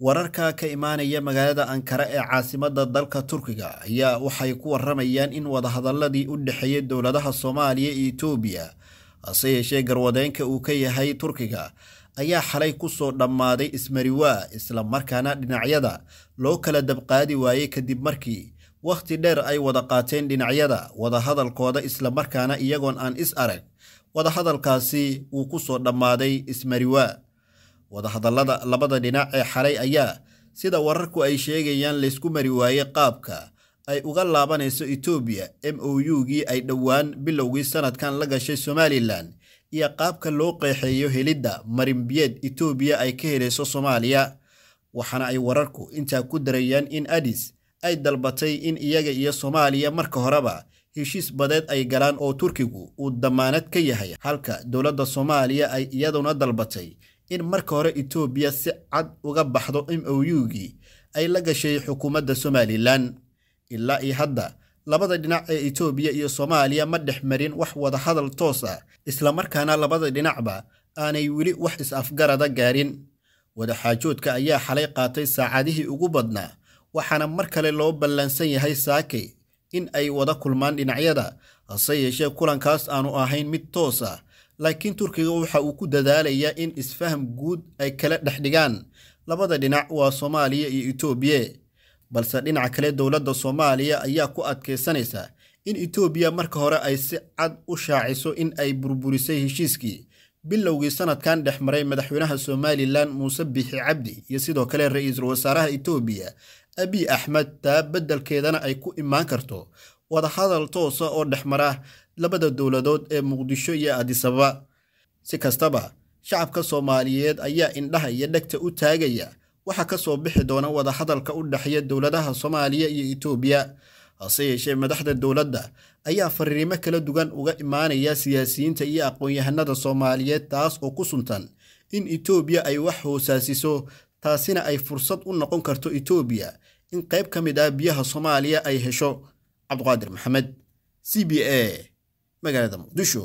wararka ka imaanaya magaalada ankara ee caasimada dalka turkiga ayaa waxay ku waramayaan in wadahadaladii u dhexeeyay dowladaha soomaaliya iyo etoobiya hase yeeshee garwadeenka uu ka yahay turkiga ayaa xalay kusoo dhammaaday ismariwaa isla markaana dhinacyada loo kala dabqaadi waayey kadib markii wakhti dheer ay wada qaateen dhinacyada wadahadalkooda markaana iyagoon aan is arag wadahadalkaasi wuu kusoo dhammaaday ismariwaa wadahadallada labada dhinac ee xalay ayaa sida wararku ay sheegayaan laysku mari waayey qaabka ay uga laabanayso etoobiya m o u-gii ay dhowaan bilowgii sanadkan la gashay somalilan iyo qaabka loo qeexeeyo helidda marinbiyeed etoobiya ay ka helayso soomaaliya waxaana ay wararku intaa ku darayaan in adis ay dalbatay in iyaga iyo soomaaliya marka horeba heshiis badeed ay galaan oo turkigu uu dammaanad ka yahay halka dowladda soomaaliya ay iyaduna dalbatay in marka hore etoobiya si cad uga baxdo m o u-gii ay la gashay xukuumadda somalilan ilaa iyo hadda labada dhinac ee itoobiya iyo soomaaliya ma dhex marin wax wadahadal toos ah islamarkaana labada dhinacba aanay weli wax is-afgarada gaarin wadaxaajoodka ayaa xalay qaatay saacadihii ugu badnaa waxaana mar kale loo ballansan yahay saake in ay wada kulmaan dhinacyada hase yeeshee kulankaas aanu ahayn mid toos ah laakiin turkiga waxa uu ku dadaalayaa in isfaham guud ay kala dhex dhigaan labada dhinac waa soomaaliya iyo itoobiye balse dhinaca kale dowladda soomaaliya ayaa ku adkaysanaysa in itoobiya marka hore ay si cad u shaaciso in ay burburisay heshiiskii bilowgii sanadkan dhex maray madaxweynaha somalilan muuse biixi cabdi iyo sidoo kale ra-iisul wasaaraha itoobiya abiy axmed taa beddelkeedana ay ku imaan karto wadahadal toosa oo dhex mara labada dowladood ee muqdisho iyo adisababa si kastaba shacabka soomaaliyeed ayaa indhaha iyo dhegta u taagaya waxaa ka soo bixi doona wadahadalka u dhexeeya dowladaha soomaaliya iyo itoobiya hase yeeshee madaxda dowladda ayaa fariimo kala dugan uga imaanaya siyaasiyiinta iyo aqoon-yahanada soomaaliyeed taas oo ku suntan in itoobiya ay wax hoosaasiso taasina ay fursad u noqon karto itoobiya in qayb ka mid ah biyaha soomaaliya ay hesho cabdiqaadir maxamed c b a magaalada muqdisho